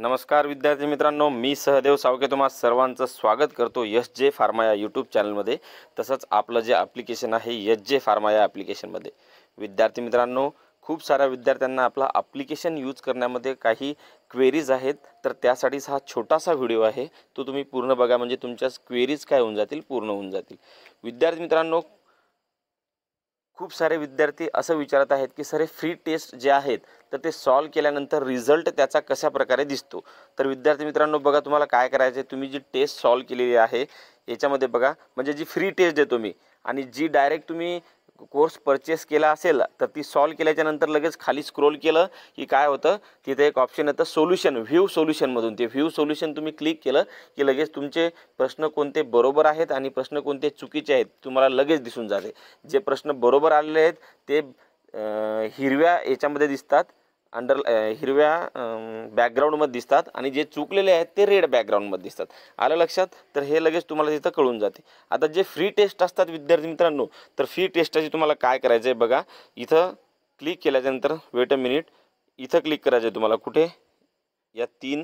नमस्कार विद्यार्थी मित्रांनो मी सहदेव सावके तुम्हा सर्वांचं स्वागत करतो यश जे फार्मा या यूट्यूब चॅनलमध्ये तसंच आपलं जे ॲप्लिकेशन आहे यश जे फार्मा या ॲप्लिकेशनमध्ये विद्यार्थी मित्रांनो खूप साऱ्या विद्यार्थ्यांना आपला ॲप्लिकेशन यूज करण्यामध्ये काही क्वेरीज आहेत तर त्यासाठीच हा छोटासा व्हिडिओ आहे तो तुम्ही पूर्ण बघा म्हणजे तुमच्या क्वेरीज काय होऊन जातील पूर्ण होऊन जातील विद्यार्थी मित्रांनो खूप सारे विद्यार्थी असं विचारत आहेत की सर हे फ्री टेस्ट जे आहेत तर ते सॉल्व केल्यानंतर रिझल्ट त्याचा कशा प्रकारे दिसतो तर विद्यार्थी मित्रांनो बघा तुम्हाला काय करायचं आहे तुम्ही जी टेस्ट सॉल्व केलेली आहे याच्यामध्ये बघा म्हणजे जी फ्री टेस्ट देतो मी आणि जी डायरेक्ट तुम्ही कोर्स परचेस केला असेल तर ती सॉल्व केल्याच्यानंतर लगेच खाली स्क्रोल केलं की काय होतं तिथे एक ऑप्शन येतं सोल्युशन व्ह्यू सोल्युशनमधून ते व्ह्यू सोल्युशन तुम्ही क्लिक केलं की लगेच तुमचे प्रश्न कोणते बरोबर आहेत आणि प्रश्न कोणते चुकीचे आहेत तुम्हाला लगेच दिसून जाते जे प्रश्न बरोबर आलेले आहेत ते हिरव्या याच्यामध्ये दिसतात अंडर हिरव्या बॅकग्राऊंडमध्ये दिसतात आणि जे चुकलेले आहेत ते रेड बॅकग्राऊंडमध्ये दिसतात आलं लक्षात तर हे लगेच तुम्हाला तिथं कळून जाते आता जे फ्री टेस्ट असतात विद्यार्थी मित्रांनो तर फ्री टेस्टाची तुम्हाला काय करायचं आहे बघा इथं क्लिक केल्याच्यानंतर वेट अ मिनिट इथं क्लिक करायचं आहे तुम्हाला कुठे या तीन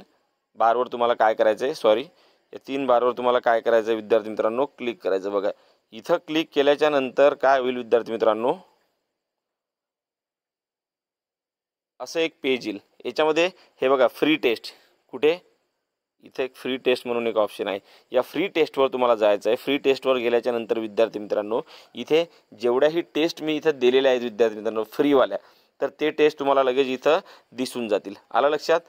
बारवर तुम्हाला काय करायचं आहे सॉरी या तीन बारवर तुम्हाला काय करायचं आहे विद्यार्थी मित्रांनो क्लिक करायचं बघा इथं क्लिक केल्याच्यानंतर काय होईल विद्यार्थी मित्रांनो असं एक पेज येईल याच्यामध्ये हे बघा फ्री टेस्ट कुठे इथे एक फ्री टेस्ट म्हणून एक ऑप्शन आहे या फ्री टेस्टवर तुम्हाला जायचं आहे फ्री टेस्टवर गेल्याच्या नंतर विद्यार्थी मित्रांनो इथे जेवढ्याही टेस्ट मी इथं दिलेल्या आहेत विद्यार्थी मित्रांनो फ्रीवाल्या तर ते टेस्ट तुम्हाला लगेच इथं दिसून जातील आलं लक्षात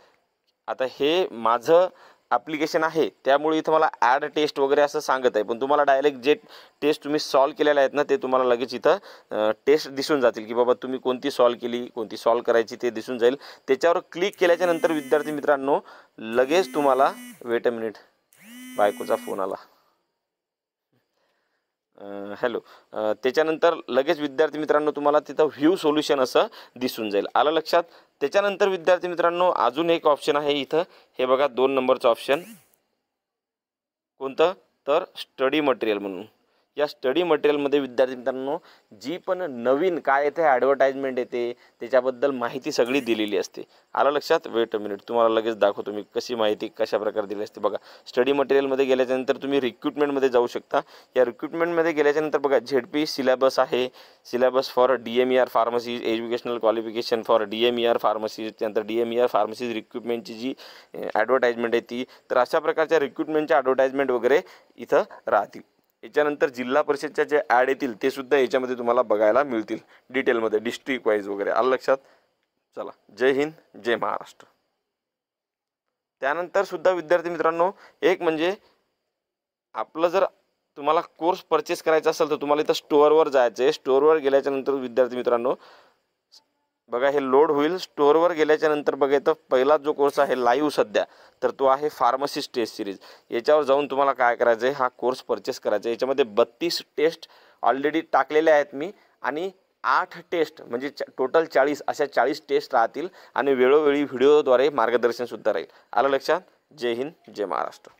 आता हे माझं ॲप्लिकेशन आहे त्यामुळे इथं मला ॲड टेस्ट वगैरे असं सांगत आहे पण तुम्हाला डायरेक्ट जे टेस्ट तुम्ही सॉल्व केलेले आहेत ना ते तुम्हाला लगेच इथं टेस्ट दिसून जातील की बाबा तुम्ही कोणती सॉल्व केली कोणती सॉल्व करायची ते दिसून जाईल त्याच्यावर क्लिक केल्याच्या नंतर विद्यार्थी मित्रांनो लगेच तुम्हाला वेट अ मिनिट बायकोचा फोन आला हॅलो त्याच्यानंतर लगेच विद्यार्थी मित्रांनो तुम्हाला तिथं व्ह्यू सोल्युशन असं दिसून जाईल आलं लक्षात त्याच्यानंतर विद्यार्थी मित्रांनो अजून एक ऑप्शन आहे इथं हे बघा दोन नंबरचं ऑप्शन कोणतं तर स्टडी मटेरियल म्हणून या स्टडी मटेरियलमध्ये विद्यार्थी मित्रांनो जी पण नवीन काय येते ॲडव्हर्टाईजमेंट येते त्याच्याबद्दल माहिती सगळी दिलेली असते आला लक्षात वेट अ मिनिट तुम्हाला लगेच दाखवतो मी कशी माहिती कशा प्रकारे दिली असते बघा स्टडी मटेरियलमध्ये गेल्याच्यानंतर तुम्ही रिक्रुटमेंटमध्ये जाऊ शकता या रिक्रुटमेंटमध्ये गेल्याच्यानंतर बघा पी सिलेबस आहे syllabus for D M R pharmacies educational qualification for D M E R pharmacies त्यानंतर D M E R pharmacies रिक्रुटमेंटची जी ॲडव्हर्टाईजमेंट eh, आहे ती तर अशा प्रकारच्या रिक्रुटमेंटच्या ॲडव्हर्टाईजमेंट वगैरे इथं राहतील याच्यानंतर जिल्हा परिषदच्या जे ॲड येतील ते सुद्धा याच्यामध्ये तुम्हाला बघायला मिळतील डिटेलमध्ये डिस्ट्रिक्ट वाईज वगैरे आलं लक्षात चला जय हिंद जय महाराष्ट्र त्यानंतर सुद्धा विद्यार्थी मित्रांनो एक म्हणजे आपलं जर तुम्हाला कोर्स परचेस करायचा असेल तर तुम्हाला इथं स्टोअरवर जायचं आहे स्टोअरवर गेल्याच्यानंतर विद्यार्थी मित्रांनो बघा हे लोड होईल स्टोअरवर गेल्याच्या नंतर बघा बघायचं पहिला जो कोर्स आहे लाईव्ह सध्या तर तो आहे फार्मसिस्ट टेस्ट सिरीज याच्यावर जाऊन तुम्हाला काय करायचं आहे हा कोर्स परचेस करायचा आहे याच्यामध्ये बत्तीस टेस्ट ऑलरेडी टाकलेले आहेत मी आणि आठ टेस्ट म्हणजे टोटल चाळीस अशा चाळीस टेस्ट राहतील आणि वेळोवेळी व्हिडिओद्वारे मार्गदर्शनसुद्धा राहील आलं लक्षात जय हिंद जय महाराष्ट्र